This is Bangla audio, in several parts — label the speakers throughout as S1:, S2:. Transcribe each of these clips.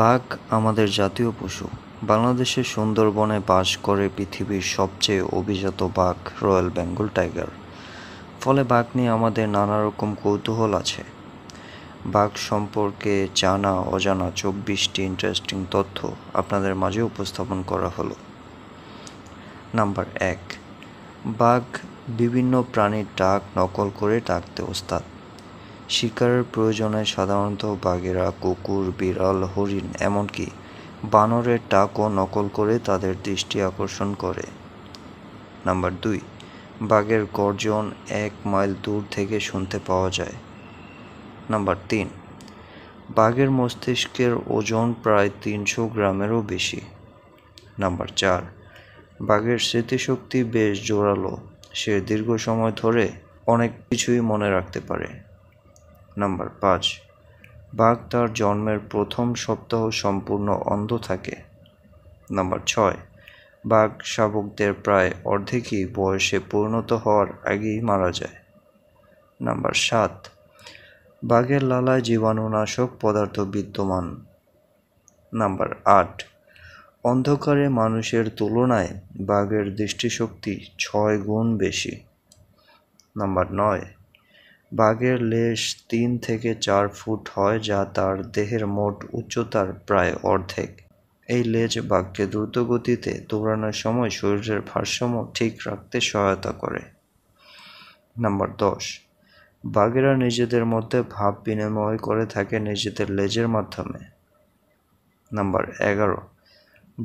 S1: বাঘ আমাদের জাতীয় পশু বাংলাদেশের সুন্দরবনে বাস করে পৃথিবীর সবচেয়ে অভিজাত বাঘ রয়্যাল বেঙ্গল টাইগার ফলে বাঘ নিয়ে আমাদের নানা রকম কৌতূহল আছে বাঘ সম্পর্কে জানা অজানা চব্বিশটি ইন্টারেস্টিং তথ্য আপনাদের মাঝে উপস্থাপন করা হলো নাম্বার এক বাঘ বিভিন্ন প্রাণীর ডাক নকল করে ডাকতে ওস্তাদ শিকারের প্রয়োজনে সাধারণত বাঘেরা কুকুর বিড়াল হরিণ এমনকি বানরের টাকও নকল করে তাদের দৃষ্টি আকর্ষণ করে নাম্বার দুই বাঘের গর্জন এক মাইল দূর থেকে শুনতে পাওয়া যায় নাম্বার তিন বাঘের মস্তিষ্কের ওজন প্রায় তিনশো গ্রামেরও বেশি নাম্বার চার বাঘের স্মৃতিশক্তি বেশ জোরালো সে দীর্ঘ সময় ধরে অনেক কিছুই মনে রাখতে পারে নাম্বার পাঁচ বাঘ তার জন্মের প্রথম সপ্তাহ সম্পূর্ণ অন্ধ থাকে নাম্বার ছয় বাঘ শাবকদের প্রায় অর্ধেকই বয়সে পরিণত হওয়ার আগেই মারা যায় নাম্বার সাত বাঘের লালায় জীবাণুনাশক পদার্থ বিদ্যমান নাম্বার আট অন্ধকারে মানুষের তুলনায় বাঘের দৃষ্টিশক্তি ছয় গুণ বেশি নাম্বার নয় বাঘের লেজ তিন থেকে চার ফুট হয় যা তার দেহের মোট উচ্চতার প্রায় অর্ধেক এই লেজ বাঘকে দ্রুতগতিতে দৌড়ানোর সময় শরীরের ভারসাম্য ঠিক রাখতে সহায়তা করে নাম্বার দশ বাঘেরা নিজেদের মধ্যে ভাব বিনিময় করে থাকে নিজেদের লেজের মাধ্যমে নাম্বার এগারো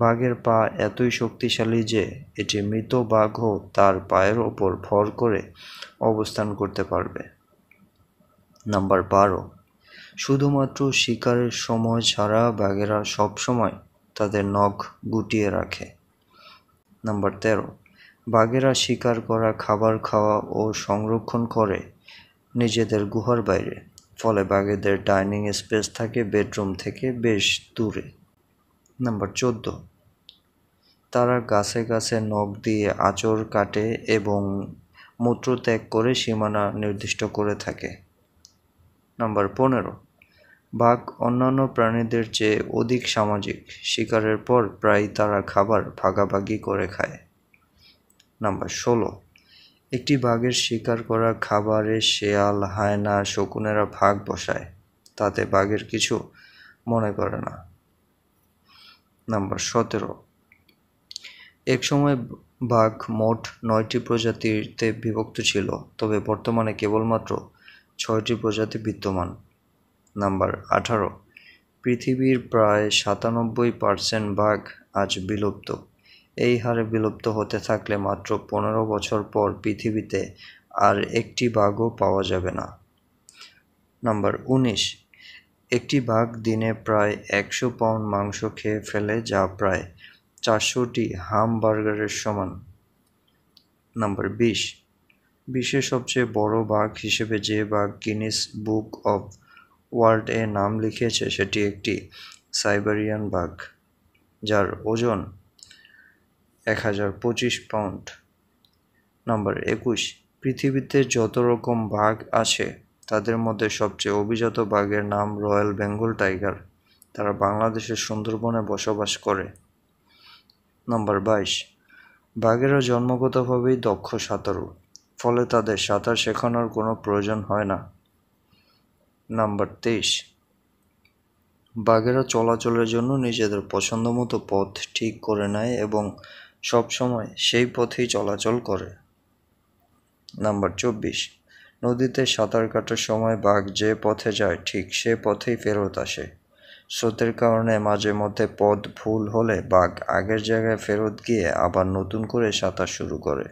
S1: বাঘের পা এতই শক্তিশালী যে এটি মৃত বাঘও তার পায়ের ওপর ভর করে অবস্থান করতে পারবে নাম্বার বারো শুধুমাত্র শিকারের সময় ছাড়া বাঘেরা সবসময় তাদের নখ গুটিয়ে রাখে নাম্বার তেরো বাঘেরা শিকার করা খাবার খাওয়া ও সংরক্ষণ করে নিজেদের গুহার বাইরে ফলে বাঘেদের ডাইনিং স্পেস থাকে বেডরুম থেকে বেশ দূরে নাম্বার চোদ্দ তারা গাছে গাছে নখ দিয়ে আচর কাটে এবং মূত্রত্যাগ করে সীমানা নির্দিষ্ট করে থাকে নম্বর পনেরো বাঘ অন্যান্য প্রাণীদের চেয়ে অধিক সামাজিক শিকারের পর প্রায় তারা খাবার ভাগাভাগি করে খায় নাম্বার ষোলো একটি বাঘের শিকার করা খাবারে শেয়াল হায়না শকুনেরা ভাগ বসায় তাতে বাঘের কিছু মনে করে না নাম্বার সতেরো একসময় বাঘ মোট নয়টি প্রজাতিতে বিভক্ত ছিল তবে বর্তমানে কেবলমাত্র ছয়টি প্রজাতি বিদ্যমান নাম্বার আঠারো পৃথিবীর প্রায় সাতানব্বই পার্সেন্ট বাঘ আজ বিলুপ্ত এই হারে বিলুপ্ত হতে থাকলে মাত্র পনেরো বছর পর পৃথিবীতে আর একটি বাঘও পাওয়া যাবে না নাম্বার উনিশ একটি বাঘ দিনে প্রায় একশো পাউন্ড মাংস খেয়ে ফেলে যা প্রায় চারশোটি হামবার্গারের সমান নাম্বার বিশ বিশ্বের সবচেয়ে বড় বাঘ হিসেবে যে বাঘ গিনিস বুক অব ওয়ার্ল্ড এ নাম লিখিয়েছে সেটি একটি সাইবেরিয়ান বাঘ যার ওজন এক হাজার পঁচিশ পাউন্ড নম্বর একুশ পৃথিবীতে যত রকম বাঘ আছে তাদের মধ্যে সবচেয়ে অভিজাত বাঘের নাম রয়্যাল বেঙ্গল টাইগার তারা বাংলাদেশের সুন্দরবনে বসবাস করে নম্বর বাইশ বাঘেরা জন্মগতভাবেই দক্ষ সাঁতারু ফলে তাদের সাঁতার শেখানোর কোনো প্রয়োজন হয় না নাম্বার তেইশ বাঘেরা চলাচলের জন্য নিজেদের পছন্দ মতো পথ ঠিক করে নেয় এবং সবসময় সেই পথেই চলাচল করে নাম্বার চব্বিশ নদীতে সাঁতার কাটার সময় বাঘ যে পথে যায় ঠিক সে পথেই ফেরত আসে স্রোতের কারণে মাঝে মধ্যে পথ ভুল হলে বাঘ আগের জায়গায় ফেরত গিয়ে আবার নতুন করে সাঁতার শুরু করে